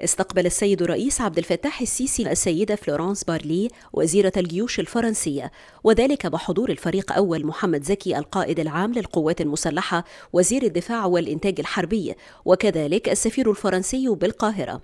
استقبل السيد الرئيس عبد الفتاح السيسي السيدة فلورانس بارلي وزيرة الجيوش الفرنسية وذلك بحضور الفريق أول محمد زكي القائد العام للقوات المسلحة وزير الدفاع والإنتاج الحربي وكذلك السفير الفرنسي بالقاهرة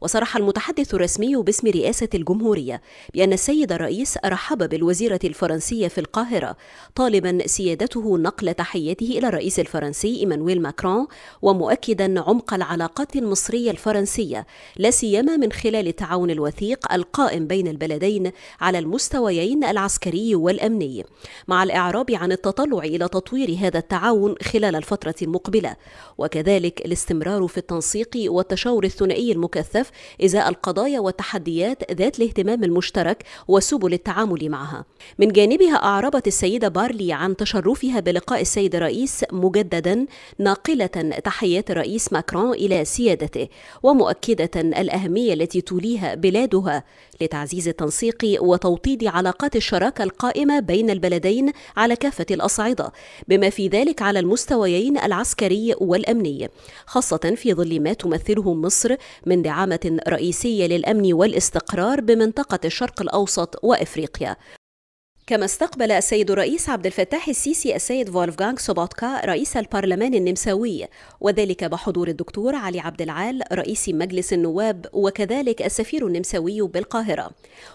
وصرح المتحدث الرسمي باسم رئاسة الجمهورية بأن السيد الرئيس رحب بالوزيرة الفرنسية في القاهرة طالبا سيادته نقل تحيته إلى الرئيس الفرنسي إيمانويل ماكرون ومؤكدا عمق العلاقات المصرية الفرنسية لا سيما من خلال التعاون الوثيق القائم بين البلدين على المستويين العسكري والأمني مع الإعراب عن التطلع إلى تطوير هذا التعاون خلال الفترة المقبلة وكذلك الاستمرار في التنسيق والتشاور الثنائي المكثف ازاء القضايا والتحديات ذات الاهتمام المشترك وسبل التعامل معها. من جانبها اعربت السيده بارلي عن تشرفها بلقاء السيد الرئيس مجددا ناقله تحيات الرئيس ماكرون الى سيادته ومؤكده الاهميه التي توليها بلادها لتعزيز التنسيق وتوطيد علاقات الشراكه القائمه بين البلدين على كافه الاصعده بما في ذلك على المستويين العسكري والامني خاصه في ظل ما تمثله مصر من دعامه رئيسية للأمن والاستقرار بمنطقة الشرق الأوسط وإفريقيا كما استقبل السيد الرئيس عبد الفتاح السيسي السيد فولفغانغ سوبوتكا رئيس البرلمان النمساوي وذلك بحضور الدكتور علي عبد العال رئيس مجلس النواب وكذلك السفير النمساوي بالقاهرة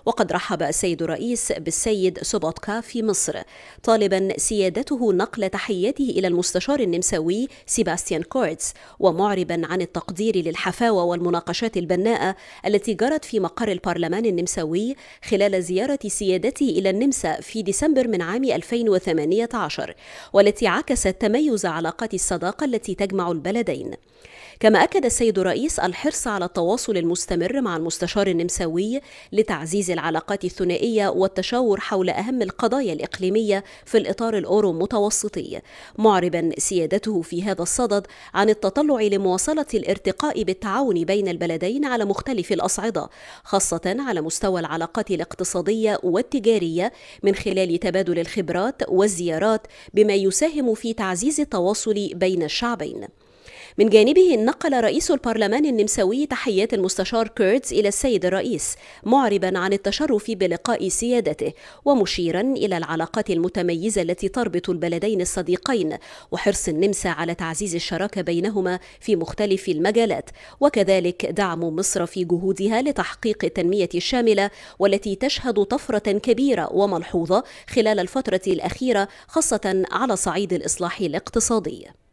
وقد رحب السيد الرئيس بالسيد سوبوتكا في مصر طالبا سيادته نقل تحياته إلى المستشار النمساوي سيباستيان كورتز ومعربا عن التقدير للحفاوة والمناقشات البناءة التي جرت في مقر البرلمان النمساوي خلال زيارة سيادته إلى النمسا في ديسمبر من عام 2018 والتي عكست تميز علاقات الصداقة التي تجمع البلدين كما أكد السيد الرئيس الحرص على التواصل المستمر مع المستشار النمساوي لتعزيز العلاقات الثنائية والتشاور حول أهم القضايا الإقليمية في الإطار الأورو متوسطي معربا سيادته في هذا الصدد عن التطلع لمواصلة الارتقاء بالتعاون بين البلدين على مختلف الأصعدة خاصة على مستوى العلاقات الاقتصادية والتجارية من خلال تبادل الخبرات والزيارات بما يساهم في تعزيز التواصل بين الشعبين من جانبه نقل رئيس البرلمان النمساوي تحيات المستشار كيرتز إلى السيد الرئيس معربا عن التشرف بلقاء سيادته ومشيرا إلى العلاقات المتميزة التي تربط البلدين الصديقين وحرص النمسا على تعزيز الشراكة بينهما في مختلف المجالات وكذلك دعم مصر في جهودها لتحقيق التنمية الشاملة والتي تشهد طفرة كبيرة وملحوظة خلال الفترة الأخيرة خاصة على صعيد الإصلاح الاقتصادي